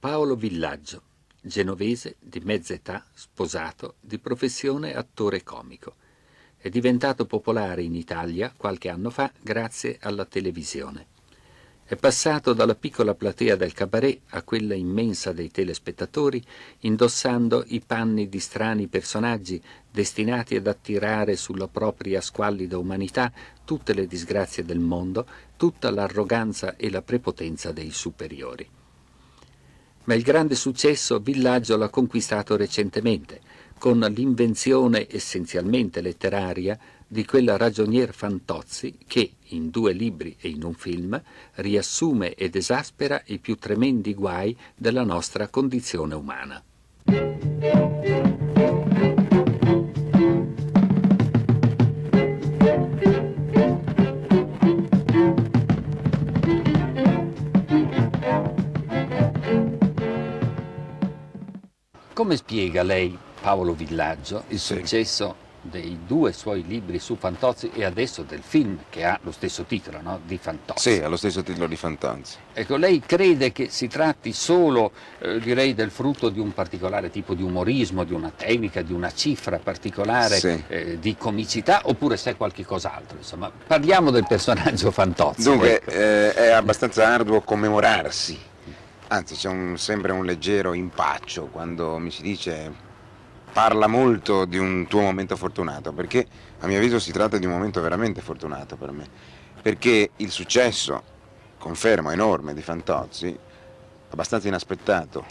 Paolo Villaggio, genovese di mezza età, sposato, di professione attore comico. È diventato popolare in Italia qualche anno fa grazie alla televisione. È passato dalla piccola platea del cabaret a quella immensa dei telespettatori, indossando i panni di strani personaggi destinati ad attirare sulla propria squallida umanità tutte le disgrazie del mondo, tutta l'arroganza e la prepotenza dei superiori ma il grande successo Villaggio l'ha conquistato recentemente, con l'invenzione essenzialmente letteraria di quella ragionier Fantozzi che, in due libri e in un film, riassume ed esaspera i più tremendi guai della nostra condizione umana. come spiega lei, Paolo Villaggio, il sì. successo dei due suoi libri su Fantozzi e adesso del film che ha lo stesso titolo no? di Fantozzi. Sì, ha lo stesso titolo di Fantozzi. Ecco, lei crede che si tratti solo, eh, direi, del frutto di un particolare tipo di umorismo, di una tecnica, di una cifra particolare sì. eh, di comicità oppure c'è qualche cos'altro? Insomma, parliamo del personaggio Fantozzi. Dunque, ecco. eh, è abbastanza arduo commemorarsi Anzi, c'è un, sempre un leggero impaccio quando mi si dice parla molto di un tuo momento fortunato, perché a mio avviso si tratta di un momento veramente fortunato per me, perché il successo, confermo, enorme di Fantozzi, abbastanza inaspettato,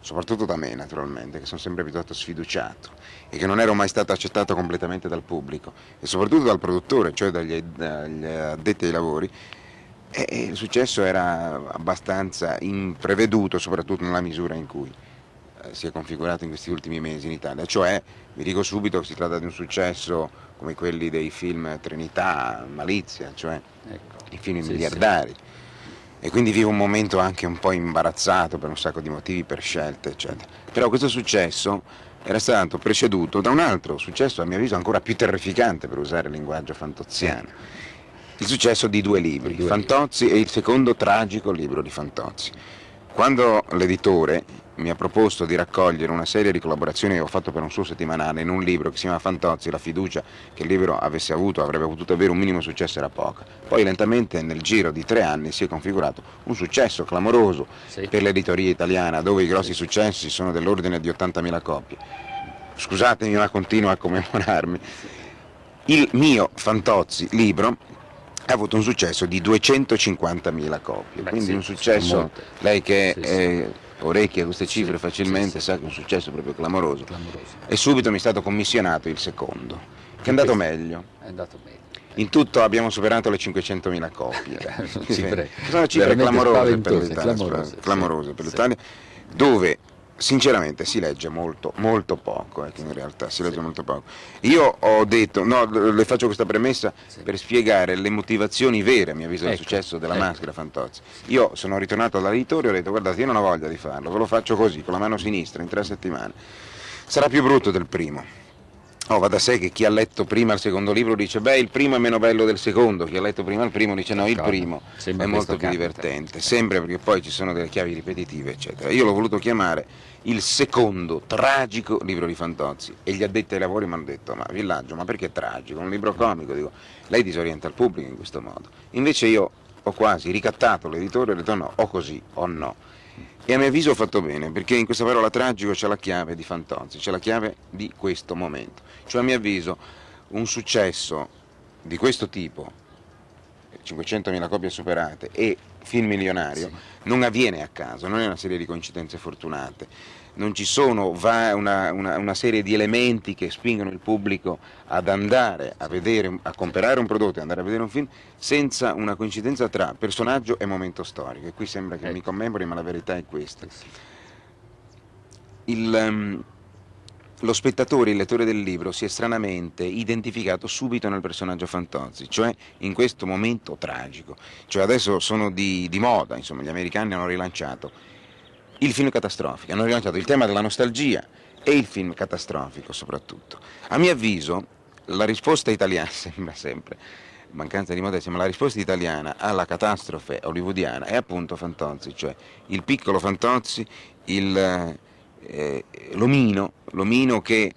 soprattutto da me naturalmente, che sono sempre piuttosto sfiduciato e che non ero mai stato accettato completamente dal pubblico e soprattutto dal produttore, cioè dagli, dagli addetti ai lavori, e eh, eh, il successo era abbastanza impreveduto, soprattutto nella misura in cui eh, si è configurato in questi ultimi mesi in Italia, cioè, vi dico subito, si tratta di un successo come quelli dei film Trinità, Malizia, cioè ecco. i film sì, miliardari. Sì. E quindi vivo un momento anche un po' imbarazzato per un sacco di motivi, per scelte, eccetera. Però questo successo era stato preceduto da un altro successo, a mio avviso, ancora più terrificante, per usare il linguaggio fantoziano il successo di due libri, due Fantozzi libri. e il secondo tragico libro di Fantozzi. Quando l'editore mi ha proposto di raccogliere una serie di collaborazioni che ho fatto per un suo settimanale in un libro che si chiama Fantozzi, la fiducia che il libro avesse avuto, avrebbe potuto avere un minimo successo era poca. Poi lentamente nel giro di tre anni si è configurato un successo clamoroso sì. per l'editoria italiana dove i grossi successi sono dell'ordine di 80.000 copie. Scusatemi ma continuo a commemorarmi. Il mio Fantozzi libro ha avuto un successo di 250.000 copie, Beh, quindi sì, un successo, lei che sì, eh, orecchia queste cifre sì, facilmente sa che è un successo proprio clamoroso. clamoroso. E subito mi è stato commissionato il secondo, che è andato meglio. È andato meglio. In tutto abbiamo superato le 500.000 copie. sono cifre clamorose per l'Italia, clamorose dove Sinceramente si legge molto, molto poco, ecco, in realtà si legge sì. molto poco. Io ho detto, no, le faccio questa premessa sì. per spiegare le motivazioni vere, a mio avviso, ecco. del successo della ecco. maschera Fantozzi. Io sono ritornato dall'editore e ho detto guardate io non ho voglia di farlo, ve lo faccio così, con la mano sinistra, in tre settimane. Sarà più brutto del primo Oh, va da sé che chi ha letto prima il secondo libro dice beh il primo è meno bello del secondo, chi ha letto prima il primo dice no il primo Sembra è molto più divertente, certo. sempre perché poi ci sono delle chiavi ripetitive eccetera. Io l'ho voluto chiamare il secondo tragico libro di Fantozzi e gli addetti ai lavori mi hanno detto ma Villaggio ma perché tragico, un libro comico, dico lei disorienta il pubblico in questo modo. Invece io ho quasi ricattato l'editore e ho detto no, o così o no e a mio avviso ho fatto bene, perché in questa parola tragico c'è la chiave di Fantozzi, c'è la chiave di questo momento. Cioè a mio avviso un successo di questo tipo, 500.000 copie superate e film milionario, sì. non avviene a caso, non è una serie di coincidenze fortunate non ci sono va, una, una, una, serie di elementi che spingono il pubblico ad andare a vedere, a comprare un prodotto e andare a vedere un film senza una coincidenza tra personaggio e momento storico. E qui sembra che mi ecco. commemori, ma la verità è questa. Il, um, lo spettatore, il lettore del libro, si è stranamente identificato subito nel personaggio Fantozzi, cioè in questo momento tragico. Cioè adesso sono di, di moda, insomma, gli americani hanno rilanciato il film catastrofico. Hanno rilanciato il tema della nostalgia e il film catastrofico soprattutto. A mio avviso la risposta italiana, sembra sempre, mancanza di modestia, ma la risposta italiana alla catastrofe hollywoodiana è appunto Fantozzi, cioè il piccolo Fantozzi, il, eh, eh l'omino, l'omino che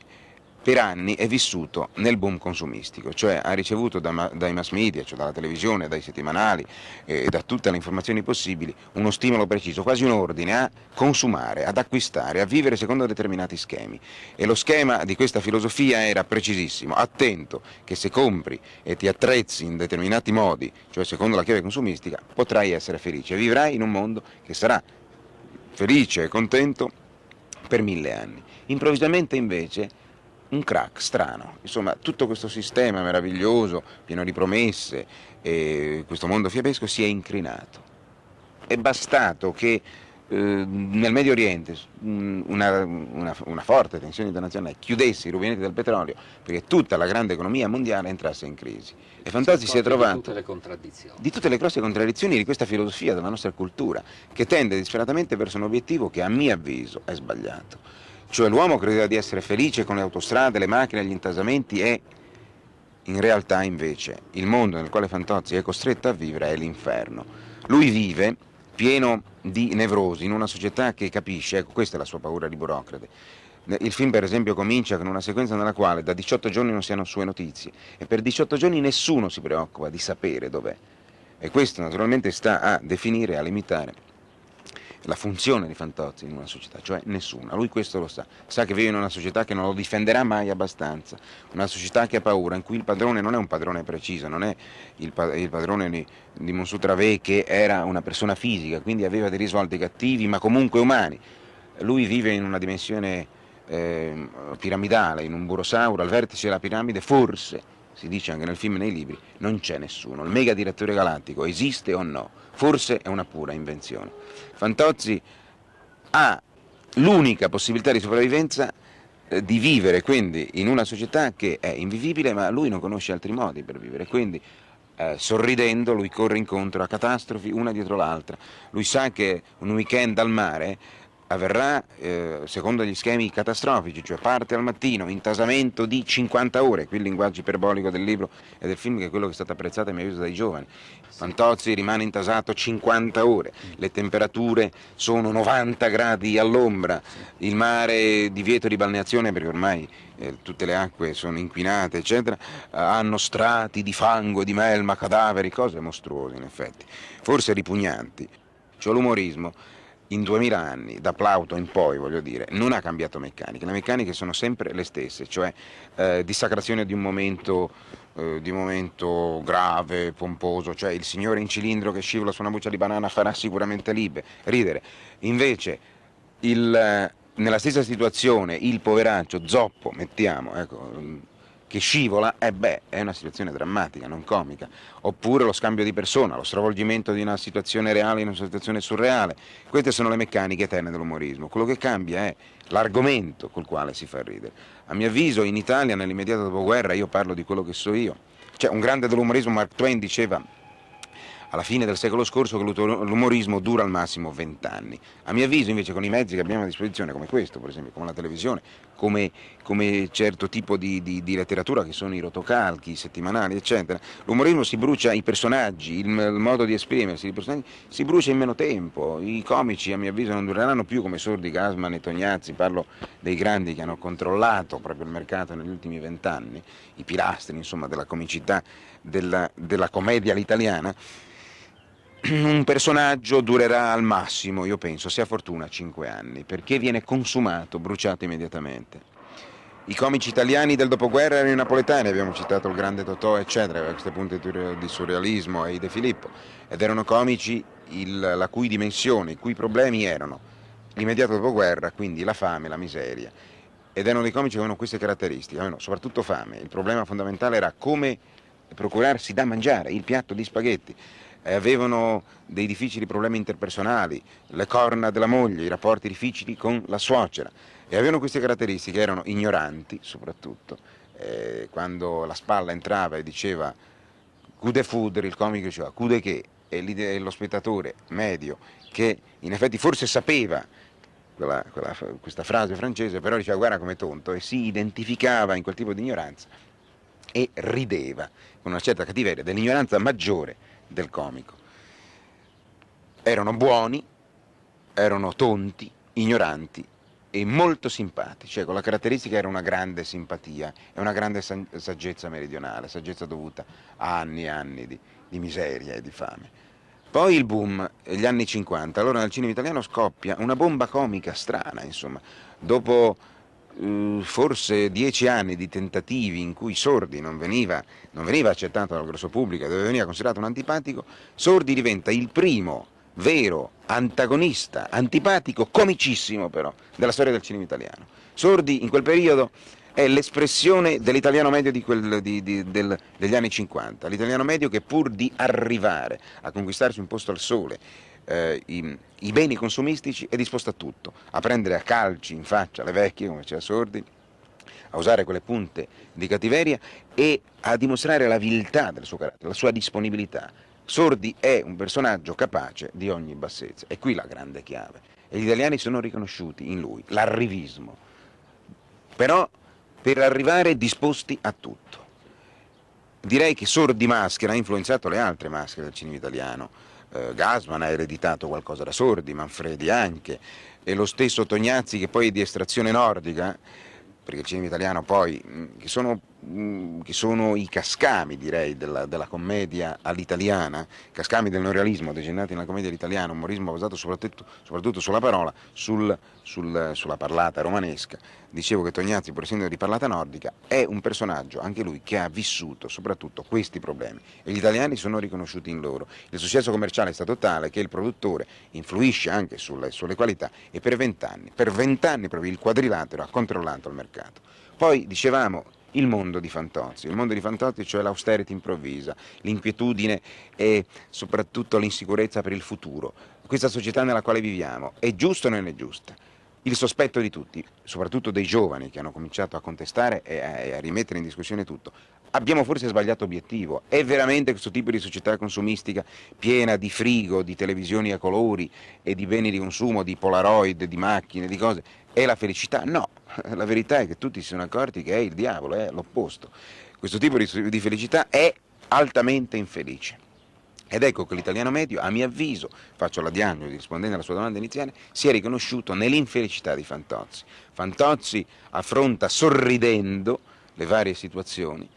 per anni è vissuto nel boom consumistico, cioè ha ricevuto da, dai mass media, cioè dalla televisione, dai settimanali eh, e eh, da tutte le informazioni possibili uno stimolo preciso, quasi un ordine a consumare, ad acquistare, a vivere secondo determinati schemi. E lo schema di questa filosofia era precisissimo, attento che se compri e ti attrezzi in determinati modi, cioè secondo la chiave consumistica, potrai essere felice vivrai in un mondo che sarà felice e contento per mille anni. Improvvisamente invece un crack strano, insomma tutto questo sistema meraviglioso, pieno di promesse, questo mondo fiabesco si è incrinato. È bastato che eh, nel Medio Oriente mm, una, una, una, forte tensione internazionale chiudesse i rubinetti del petrolio perché tutta la grande economia mondiale entrasse in crisi. E Fantozzi si, si è trovato di tutte le grosse contraddizioni di questa filosofia della nostra cultura che tende disperatamente verso un obiettivo che a mio avviso è sbagliato cioè l'uomo credeva di essere felice con le autostrade, le macchine, gli intasamenti e in realtà invece il mondo nel quale Fantozzi è costretto a vivere è l'inferno. Lui vive pieno di nevrosi in una società che capisce, ecco questa è la sua paura di burocrate. Il film per esempio comincia con una sequenza nella quale da 18 giorni non si hanno sue notizie e per 18 giorni nessuno si preoccupa di sapere dov'è. E questo naturalmente sta a definire, a limitare la funzione di Fantozzi in una società, cioè nessuna, lui questo lo sa, sa che vive in una società che non lo difenderà mai abbastanza, una società che ha paura, in cui il padrone non è un padrone preciso, non è il, padrone di, di Monsu Travè che era una persona fisica, quindi aveva dei risvolti cattivi ma comunque umani, lui vive in una dimensione eh, piramidale, in un burosauro, al vertice della piramide, forse, si dice anche nel film e nei libri, non c'è nessuno, il mega direttore galattico esiste o no? forse è una pura invenzione. Fantozzi ha l'unica possibilità di sopravvivenza eh, di vivere quindi in una società che è invivibile ma lui non conosce altri modi per vivere, quindi eh, sorridendo lui corre incontro a catastrofi una dietro l'altra, lui sa che un weekend al mare avverrà eh, secondo gli schemi catastrofici, cioè parte al mattino, intasamento di 50 ore, qui il linguaggio iperbolico del libro e del film che è quello che è stato apprezzato e mi aiuta dai giovani. Fantozzi rimane intasato 50 ore, le temperature sono 90 gradi all'ombra, il mare divieto di balneazione perché ormai eh, tutte le acque sono inquinate, eccetera, hanno strati di fango, di melma, cadaveri, cose mostruose in effetti, forse ripugnanti. C'è l'umorismo in 2000 anni, da Plauto in poi, voglio dire, non ha cambiato meccanica. Le meccaniche sono sempre le stesse, cioè eh, dissacrazione di un, momento, eh, di momento grave, pomposo, cioè il signore in cilindro che scivola su una buccia di banana farà sicuramente libe, ridere. Invece, il, eh, nella stessa situazione, il poveraccio, zoppo, mettiamo, ecco che scivola, eh beh, è una situazione drammatica, non comica. Oppure lo scambio di persona, lo stravolgimento di una situazione reale in una situazione surreale. Queste sono le meccaniche eterne dell'umorismo. Quello che cambia è l'argomento col quale si fa ridere. A mio avviso, in Italia, nell'immediato dopoguerra, io parlo di quello che so io. Cioè, un grande dell'umorismo, Mark Twain, diceva alla fine del secolo scorso che l'umorismo dura al massimo vent'anni. A mio avviso invece con i mezzi che abbiamo a disposizione come questo, per esempio, come la televisione, come, come certo tipo di, di, di, letteratura che sono i rotocalchi, i settimanali, eccetera. L'umorismo si brucia i personaggi, il, il modo di esprimersi, si brucia in meno tempo. I comici, a mio avviso, non dureranno più come Sordi, Gasman e Tognazzi, parlo dei grandi che hanno controllato proprio il mercato negli ultimi vent'anni, i pilastri, insomma, della comicità, della, della commedia all'italiana. un personaggio durerà al massimo, io penso, se ha fortuna, 5 anni, perché viene consumato, bruciato immediatamente. I comici italiani del dopoguerra erano i napoletani, abbiamo citato il grande Totò, eccetera, a questo punto di surrealismo e De Filippo, ed erano comici il, la cui dimensione, i cui problemi erano l'immediato dopoguerra, quindi la fame, la miseria, ed erano dei comici che avevano queste caratteristiche, avevano soprattutto fame, il problema fondamentale era come procurarsi da mangiare, il piatto di spaghetti eh, avevano dei difficili problemi interpersonali, le corna della moglie, i rapporti difficili con la suocera e avevano queste caratteristiche, erano ignoranti soprattutto, eh, quando la spalla entrava e diceva cude fudder, il comico diceva cude che e lo spettatore medio che in effetti forse sapeva quella, quella, questa frase francese, però diceva guarda come tonto e si identificava in quel tipo di ignoranza e rideva con una certa cattiveria dell'ignoranza maggiore del comico. Erano buoni, erano tonti, ignoranti e molto simpatici. con ecco, la caratteristica era una grande simpatia e una grande saggezza meridionale, saggezza dovuta a anni e anni di, di miseria e di fame. Poi il boom, gli anni 50, allora nel cinema italiano scoppia una bomba comica strana, insomma. Dopo Mm, forse dieci anni di tentativi in cui Sordi non veniva, non veniva accettato dal grosso pubblico e veniva considerato un antipatico, Sordi diventa il primo vero antagonista, antipatico, comicissimo però, della storia del cinema italiano. Sordi in quel periodo è l'espressione dell'italiano medio di quel, di, di, del, degli anni 50, l'italiano medio che pur di arrivare a conquistarsi un posto al sole eh, i, i, beni consumistici è disposto a tutto, a prendere a calci in faccia le vecchie, come diceva Sordi, a usare quelle punte di cattiveria e a dimostrare la viltà del suo carattere, la sua disponibilità. Sordi è un personaggio capace di ogni bassezza, è qui la grande chiave. E gli italiani sono riconosciuti in lui, l'arrivismo. Però per arrivare disposti a tutto. Direi che Sordi Maschera ha influenzato le altre maschere del cinema italiano eh, Gasman ha ereditato qualcosa da Sordi, Manfredi anche, e lo stesso Tognazzi che poi è di estrazione nordica, perché il cinema italiano poi, che sono Mm, che sono i cascami direi della, della commedia all'italiana, cascami del neorealismo degenerati nella commedia all'italiana, un umorismo basato soprattutto, soprattutto sulla parola, sul, sul, sulla parlata romanesca. Dicevo che Tognazzi, pur essendo di parlata nordica, è un personaggio, anche lui, che ha vissuto soprattutto questi problemi e gli italiani sono riconosciuti in loro. Il successo commerciale è stato tale che il produttore influisce anche sulle, sulle qualità e per vent'anni, per vent'anni proprio il quadrilatero ha controllato il mercato. Poi dicevamo il mondo di Fantozzi, il mondo di Fantozzi cioè l'austerity improvvisa, l'inquietudine e soprattutto l'insicurezza per il futuro, questa società nella quale viviamo, è giusta o non è giusta? il sospetto di tutti, soprattutto dei giovani che hanno cominciato a contestare e a, a rimettere in discussione tutto. Abbiamo forse sbagliato obiettivo, è veramente questo tipo di società consumistica piena di frigo, di televisioni a colori e di beni di consumo, di polaroid, di macchine, di cose, è la felicità? No, la verità è che tutti si sono accorti che è il diavolo, è l'opposto. Questo tipo di felicità è altamente infelice. Ed ecco che l'italiano medio, a mio avviso, faccio la diagnosi rispondendo alla sua domanda iniziale, si è riconosciuto nell'infelicità di Fantozzi. Fantozzi affronta sorridendo le varie situazioni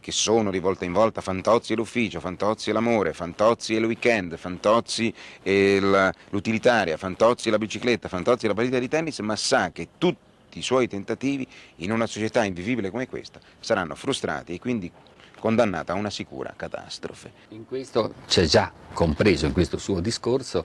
che sono di volta in volta Fantozzi e l'ufficio, Fantozzi e l'amore, Fantozzi e il weekend, Fantozzi e l'utilitaria, Fantozzi e la bicicletta, Fantozzi e la partita di tennis, ma sa che tutti i suoi tentativi in una società invivibile come questa saranno frustrati e quindi condannata a una sicura catastrofe. In questo c'è già compreso, in questo suo discorso,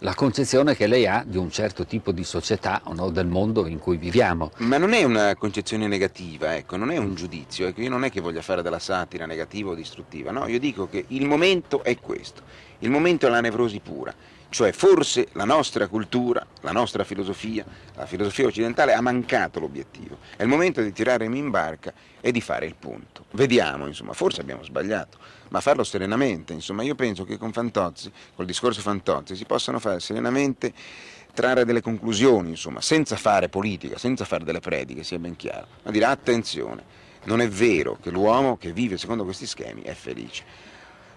la concezione che lei ha di un certo tipo di società o no, del mondo in cui viviamo. Ma non è una concezione negativa, ecco, non è un giudizio, ecco, io non è che voglia fare della satira negativa o distruttiva, no, io dico che il momento è questo, il momento è la nevrosi pura. Cioè forse la nostra cultura, la nostra filosofia, la filosofia occidentale ha mancato l'obiettivo. È il momento di tirarmi in barca e di fare il punto. Vediamo, insomma, forse abbiamo sbagliato, ma farlo serenamente. Insomma, io penso che con Fantozzi, col discorso Fantozzi, si possano fare serenamente trarre delle conclusioni, insomma, senza fare politica, senza fare delle prediche, sia ben chiaro, ma dire attenzione, non è vero che l'uomo che vive secondo questi schemi è felice.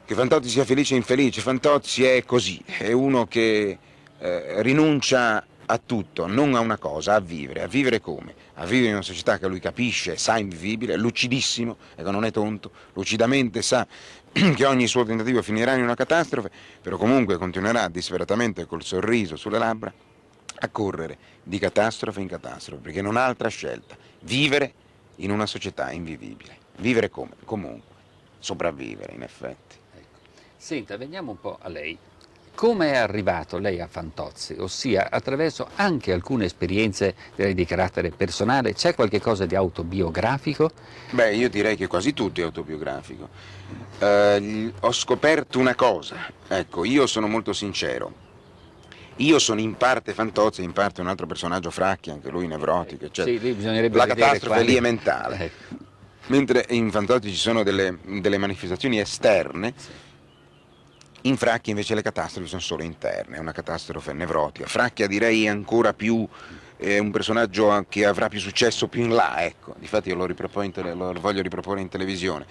Che Fantotti sia felice o infelice, Fantotti è così, è uno che eh, rinuncia a tutto, non a una cosa, a vivere. A vivere come? A vivere in una società che lui capisce, sa invivibile, lucidissimo, ecco non è tonto, lucidamente sa che ogni suo tentativo finirà in una catastrofe, però comunque continuerà disperatamente col sorriso sulle labbra a correre di catastrofe in catastrofe, perché non ha altra scelta, vivere in una società invivibile. Vivere come? Comunque, sopravvivere in effetti. Senta, veniamo un po' a lei. Come è arrivato lei a Fantozzi? Ossia, attraverso anche alcune esperienze direi, di carattere personale, c'è qualche cosa di autobiografico? Beh, io direi che quasi tutto è autobiografico. Eh, ho scoperto una cosa, ecco, io sono molto sincero. Io sono in parte Fantozzi, in parte un altro personaggio, Fracchi, anche lui nevrotico, eccetera. Sì, lì bisognerebbe La catastrofe quali... lì è mentale. Eh. Mentre in Fantozzi ci sono delle, delle manifestazioni esterne. Sì in Fracchia invece le catastrofi sono solo interne, è una catastrofe nevrotica. Fracchia direi ancora più è eh, un personaggio che avrà più successo più in là, ecco. Difatti io lo, tele, lo voglio riproporre in televisione.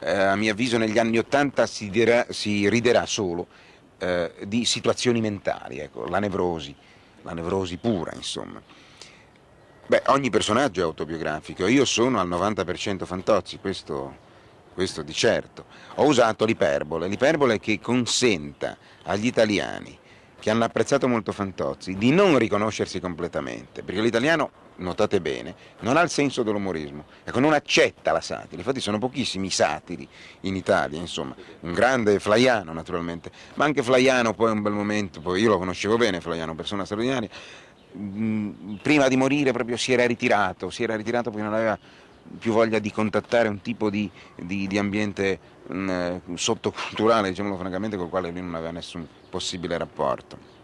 Eh, a mio avviso negli anni Ottanta si, si, riderà solo eh, di situazioni mentali, ecco, la nevrosi, la nevrosi pura, insomma. Beh, ogni personaggio è autobiografico, io sono al 90% Fantozzi, questo questo di certo. Ho usato l'iperbole, l'iperbole che consenta agli italiani che hanno apprezzato molto Fantozzi di non riconoscersi completamente, perché l'italiano, notate bene, non ha il senso dell'umorismo, ecco, non accetta la satira, infatti sono pochissimi i satiri in Italia, insomma, un grande Flaiano naturalmente, ma anche Flaiano poi un bel momento, poi io lo conoscevo bene Flaiano, persona straordinaria, mm, prima di morire proprio si era ritirato, si era ritirato perché non aveva più voglia di contattare un tipo di, di, di ambiente mh, sottoculturale, diciamolo francamente, col quale lui non aveva nessun possibile rapporto.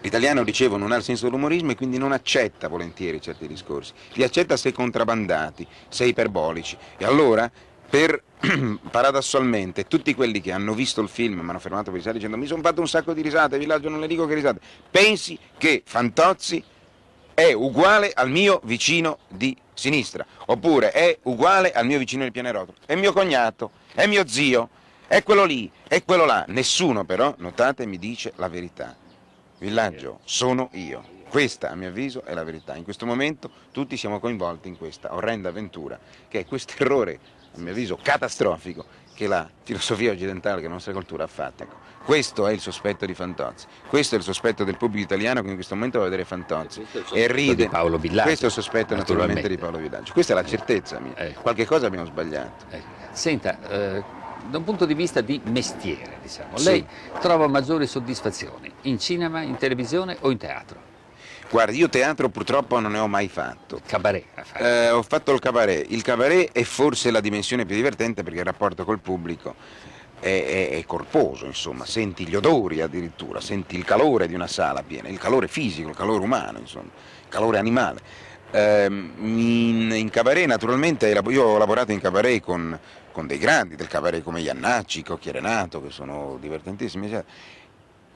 L'italiano, dicevo, non ha il senso dell'umorismo e quindi non accetta volentieri certi discorsi, li accetta se contrabbandati, se iperbolici. E allora, per paradossalmente, tutti quelli che hanno visto il film mi hanno fermato per risate dicendo mi sono fatto un sacco di risate, villaggio non le dico che risate, pensi che Fantozzi è uguale al mio vicino di sinistra, oppure è uguale al mio vicino del pianerotolo, è mio cognato, è mio zio, è quello lì, è quello là. Nessuno però, notate, mi dice la verità. Villaggio, sono io. Questa, a mio avviso, è la verità. In questo momento tutti siamo coinvolti in questa orrenda avventura, che è questo errore, a mio avviso, catastrofico che la filosofia occidentale, che la nostra cultura ha fatto. Ecco, questo è il sospetto di Fantozzi, questo è il sospetto del pubblico italiano che in questo momento va a vedere Fantozzi e, e ride. Questo è il sospetto naturalmente di Paolo Villaggio. Questa è la certezza mia. Eh. Qualche cosa abbiamo sbagliato. Eh. Senta, eh, da un punto di vista di mestiere, diciamo, sì. lei trova maggiori soddisfazioni in cinema, in televisione o in teatro? Guardi, io teatro purtroppo non ne ho mai fatto. Cabaret. Eh, ho fatto il cabaret. Il cabaret è forse la dimensione più divertente perché il rapporto col pubblico è, è, corposo, insomma, senti gli odori addirittura, senti il calore di una sala piena, il calore fisico, il calore umano, insomma, il calore animale. Ehm, in, in, cabaret naturalmente, io ho lavorato in cabaret con, con dei grandi del cabaret come Iannacci, Cocchi Renato, che sono divertentissimi,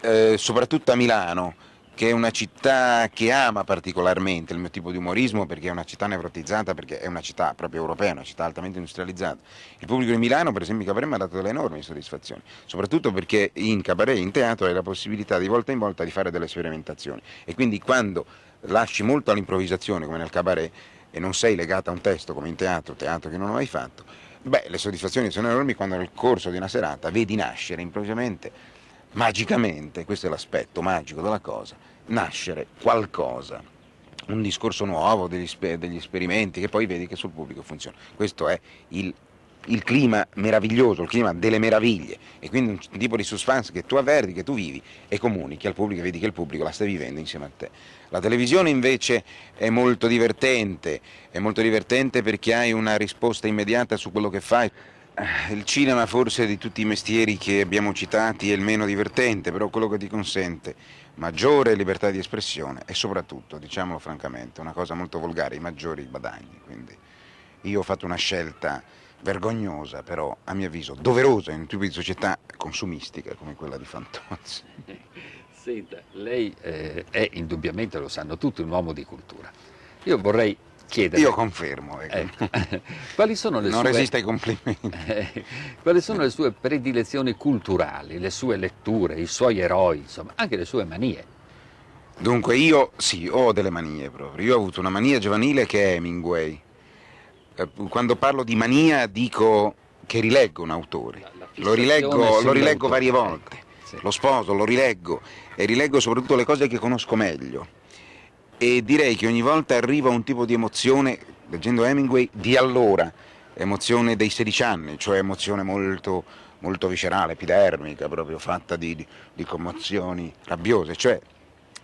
ehm, soprattutto a Milano, che è una città che ama particolarmente il mio tipo di umorismo perché è una città nevrotizzata, perché è una città proprio europea, una città altamente industrializzata. Il pubblico di Milano, per esempio, in cabaret mi ha dato delle enormi soddisfazioni, soprattutto perché in cabaret, in teatro, hai la possibilità di volta in volta di fare delle sperimentazioni e quindi quando lasci molto all'improvvisazione come nel cabaret e non sei legata a un testo come in teatro, teatro che non ho mai fatto, beh, le soddisfazioni sono enormi quando nel corso di una serata vedi nascere improvvisamente magicamente, questo è l'aspetto magico della cosa, nascere qualcosa, un discorso nuovo, degli, degli esperimenti che poi vedi che sul pubblico funziona. Questo è il il clima meraviglioso, il clima delle meraviglie e quindi un tipo di suspense che tu avverti, che tu vivi e comunichi al pubblico e vedi che il pubblico la sta vivendo insieme a te. La televisione invece è molto divertente, è molto divertente perché hai una risposta immediata su quello che fai il cinema forse di tutti i mestieri che abbiamo citati è il meno divertente, però quello che ti consente maggiore libertà di espressione e soprattutto, diciamolo francamente, una cosa molto volgare, i maggiori guadagni. Quindi io ho fatto una scelta vergognosa, però a mio avviso doverosa in un tipo di società consumistica come quella di Fantozzi. Senta, lei eh, è indubbiamente, lo sanno tutti, un uomo di cultura. Io vorrei chiedere. Io confermo. Ecco. Eh. Quali sono le non sue... resiste ai complimenti. Eh. Quali sono le sue predilezioni culturali, le sue letture, i suoi eroi, insomma, anche le sue manie? Dunque io sì, ho delle manie proprio. Io ho avuto una mania giovanile che è Hemingway. Eh, quando parlo di mania dico che rileggo un autore. lo, rileggo, lo rileggo, varie volte. Ecco, sì. Lo sposo, lo rileggo e rileggo soprattutto le cose che conosco meglio e direi che ogni volta arriva un tipo di emozione, leggendo Hemingway, di allora, emozione dei 16 anni, cioè emozione molto, molto viscerale, epidermica, proprio fatta di, di, di commozioni rabbiose, cioè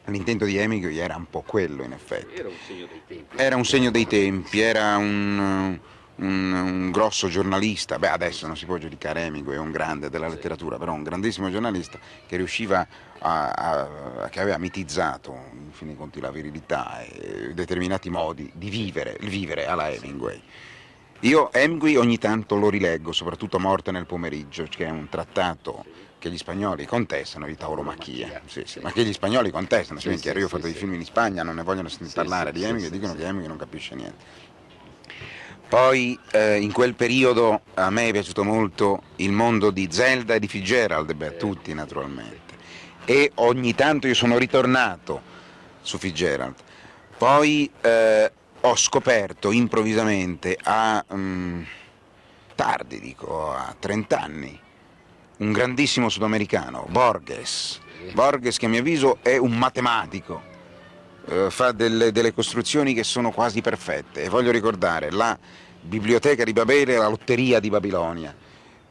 l'intento di Hemingway era un po' quello in effetti. Era un segno dei tempi. Era un segno dei tempi, era un un, un, grosso giornalista, beh adesso non si può giudicare Hemingway, è un grande della letteratura, però un grandissimo giornalista che riusciva a, a che aveva mitizzato in fin dei conti la virilità e determinati modi di vivere, il vivere alla Hemingway. Io Hemingway ogni tanto lo rileggo, soprattutto Morte nel pomeriggio, che è un trattato che gli spagnoli contestano di tauromachia, sì, sì, ma che gli spagnoli contestano, sì, cioè, sì, chiaro, io ho fatto dei film in Spagna, non ne vogliono sentire parlare di Hemingway, dicono che Hemingway non capisce niente. Poi eh, in quel periodo a me è piaciuto molto il mondo di Zelda e di Fitzgerald, beh, tutti naturalmente. E ogni tanto io sono ritornato su Fitzgerald. Poi eh, ho scoperto improvvisamente a mh, mm, tardi, dico, a 30 anni, un grandissimo sudamericano, Borges. Borges che a mio avviso è un matematico. Eh, fa delle, delle costruzioni che sono quasi perfette e voglio ricordare la Biblioteca di Babele e la Lotteria di Babilonia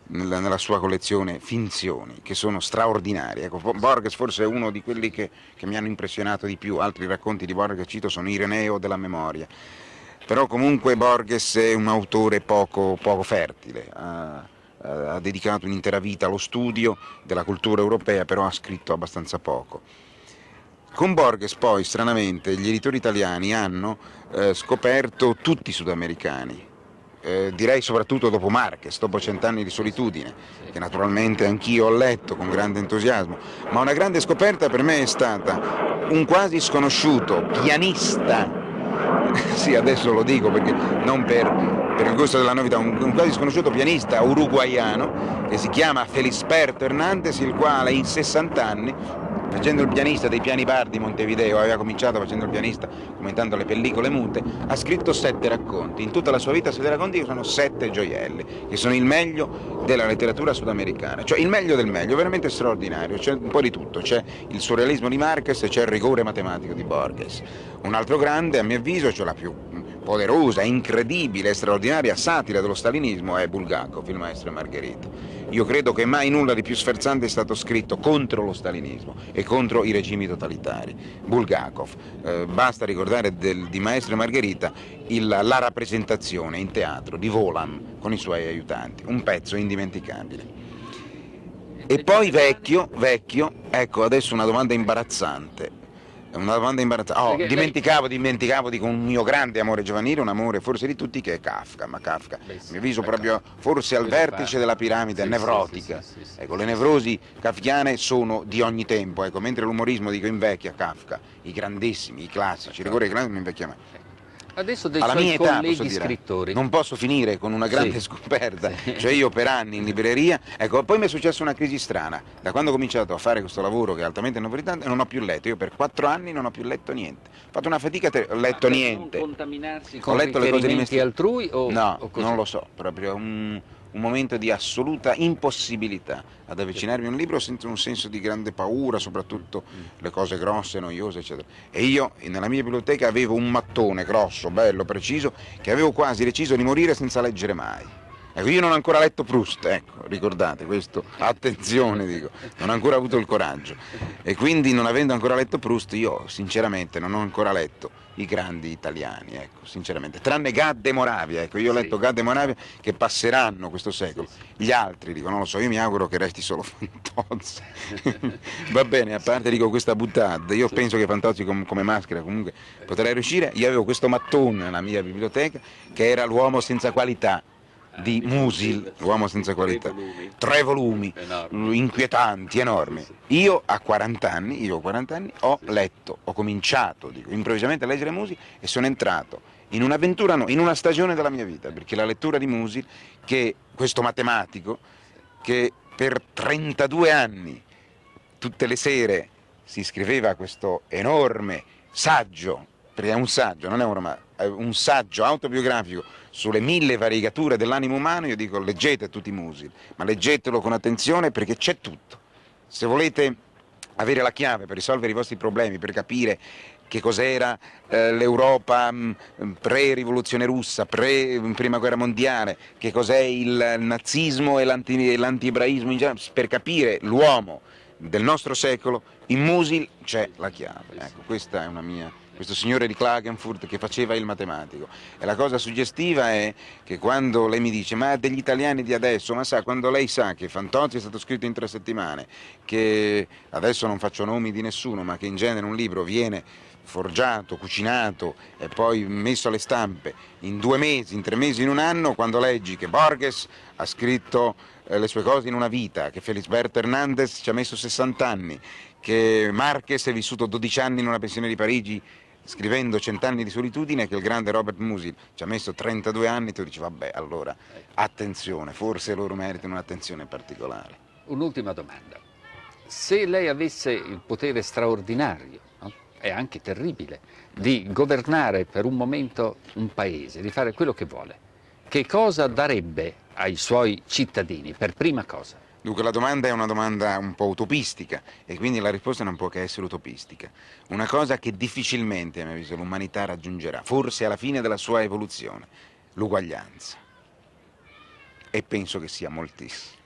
nella, nella, sua collezione Finzioni, che sono straordinarie. Ecco, Borges forse è uno di quelli che, che, mi hanno impressionato di più, altri racconti di Borges cito sono Ireneo della memoria, però comunque Borges è un autore poco, poco fertile, ha, ha dedicato un'intera vita allo studio della cultura europea, però ha scritto abbastanza poco. Con Borges poi, stranamente, gli editori italiani hanno eh, scoperto tutti i sudamericani, eh, direi soprattutto dopo Marques, dopo Cent'anni di solitudine, che naturalmente anch'io ho letto con grande entusiasmo, ma una grande scoperta per me è stata un quasi sconosciuto pianista, sì adesso lo dico perché non per, per il gusto della novità, un, un, quasi sconosciuto pianista uruguaiano che si chiama Felisberto Hernandez, il quale in 60 anni facendo il pianista dei piani bar di Montevideo, aveva cominciato facendo il pianista commentando le pellicole mute, ha scritto sette racconti, in tutta la sua vita sette racconti sono sette gioielli, che sono il meglio della letteratura sudamericana, cioè il meglio del meglio, veramente straordinario, c'è un po' di tutto, c'è il surrealismo di Marquez e c'è il rigore matematico di Borges. Un altro grande, a mio avviso, cioè la più poderosa, incredibile, straordinaria satira dello stalinismo è Bulgakov, il maestro Margherita. Io credo che mai nulla di più sferzante è stato scritto contro lo stalinismo e contro i regimi totalitari. Bulgakov, eh, basta ricordare del, di Maestro e Margherita il, la rappresentazione in teatro di Volam con i suoi aiutanti, un pezzo indimenticabile. E poi vecchio, vecchio, ecco adesso una domanda imbarazzante, è una domanda imbarazzante. Oh, dimenticavo, lei... dimenticavo di un mio grande amore giovanile, un amore forse di tutti, che è Kafka. Ma Kafka, Beh, sì, mi avviso, proprio forse al vertice della piramide sì, nevrotica. Sì, ecco, le nevrosi kafkiane sono di ogni tempo. Ecco, mentre l'umorismo dico invecchia Kafka, i grandissimi, i classici, certo. i rigori classici non invecchia mai. Eh, Adesso dei alla mia età, colleghi dire, scrittori. Non posso finire con una grande sì. scoperta, sì. cioè io per anni in libreria, ecco, poi mi è successa una crisi strana, da quando ho cominciato a fare questo lavoro che è altamente nobilitante non ho più letto, io per quattro anni non ho più letto niente, ho fatto una fatica, ter- ho letto Ma niente. Non contaminarsi con ho letto le cose di altrui o, No, o non lo so, proprio un un momento di assoluta impossibilità ad avvicinarmi a un libro senza un senso di grande paura, soprattutto le cose grosse, noiose, eccetera. E io nella mia biblioteca avevo un mattone grosso, bello, preciso, che avevo quasi deciso di morire senza leggere mai. Ecco, io non ho ancora letto Proust, ecco, ricordate questo, attenzione dico, non ho ancora avuto il coraggio. E quindi non avendo ancora letto Proust, io sinceramente non ho ancora letto i grandi italiani, ecco, sinceramente, tranne Gadde Moravia, ecco, io ho letto sì. Gadde Moravia che passeranno questo secolo, gli altri dico, non lo so, io mi auguro che resti solo Fantozzi. Va bene, a parte dico questa buttata, io penso che Fantozzi com come maschera comunque potrei riuscire, io avevo questo mattone nella mia biblioteca che era l'uomo senza qualità, di Musil, L'uomo senza qualità, tre volumi inquietanti, enormi. Io a 40 anni, io a 40 anni ho letto, ho cominciato dico, improvvisamente a leggere Musil e sono entrato in un'avventura, no, in una stagione della mia vita, perché la lettura di Musil, che questo matematico, che per 32 anni tutte le sere si scriveva questo enorme saggio, perché è un saggio, non è un romanzo, eh, un saggio autobiografico sulle mille variegature dell'animo umano, io dico leggete tutti i Musil, ma leggetelo con attenzione perché c'è tutto. Se volete avere la chiave per risolvere i vostri problemi, per capire che cos'era eh, l'Europa mm, mm, pre-rivoluzione russa, pre-prima mm, guerra mondiale, che cos'è il nazismo e l'anti, l'antiebraismo in generale, per capire l'uomo del nostro secolo, in Musil c'è la chiave. Ecco, questa è una mia questo signore di Klagenfurt che faceva il matematico. E la cosa suggestiva è che quando lei mi dice ma degli italiani di adesso, ma sa, quando lei sa che Fantozzi è stato scritto in tre settimane, che adesso non faccio nomi di nessuno, ma che in genere un libro viene forgiato, cucinato e poi messo alle stampe in due mesi, in tre mesi, in un anno, quando leggi che Borges ha scritto eh, le sue cose in una vita, che Felisberto Hernandez ci ha messo 60 anni, che Marques è vissuto 12 anni in una pensione di Parigi scrivendo Cent'anni di solitudine che il grande Robert Musil ci ha messo 32 anni, tu dici vabbè allora attenzione, forse loro meritano un'attenzione particolare. Un'ultima domanda, se lei avesse il potere straordinario no? e anche terribile di governare per un momento un paese, di fare quello che vuole, che cosa darebbe ai suoi cittadini per prima cosa? Dunque la domanda è una domanda un po' utopistica e quindi la risposta non può che essere utopistica. Una cosa che difficilmente, a mio avviso, l'umanità raggiungerà, forse alla fine della sua evoluzione, l'uguaglianza. E penso che sia moltissimo.